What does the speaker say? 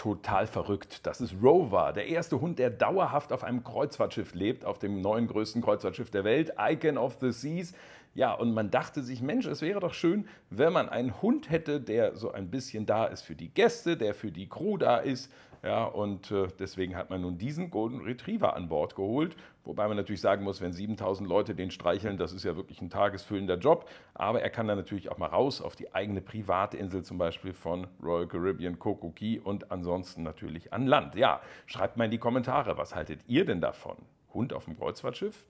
total verrückt. Das ist Rover, der erste Hund, der dauerhaft auf einem Kreuzfahrtschiff lebt, auf dem neuen größten Kreuzfahrtschiff der Welt, Icon of the Seas. Ja, und man dachte sich, Mensch, es wäre doch schön, wenn man einen Hund hätte, der so ein bisschen da ist für die Gäste, der für die Crew da ist. Ja, und äh, deswegen hat man nun diesen Golden Retriever an Bord geholt. Wobei man natürlich sagen muss, wenn 7000 Leute den streicheln, das ist ja wirklich ein tagesfüllender Job. Aber er kann dann natürlich auch mal raus auf die eigene Privatinsel zum Beispiel von Royal Caribbean Coco Key und ansonsten natürlich an Land. Ja, schreibt mal in die Kommentare, was haltet ihr denn davon? Hund auf dem Kreuzfahrtschiff?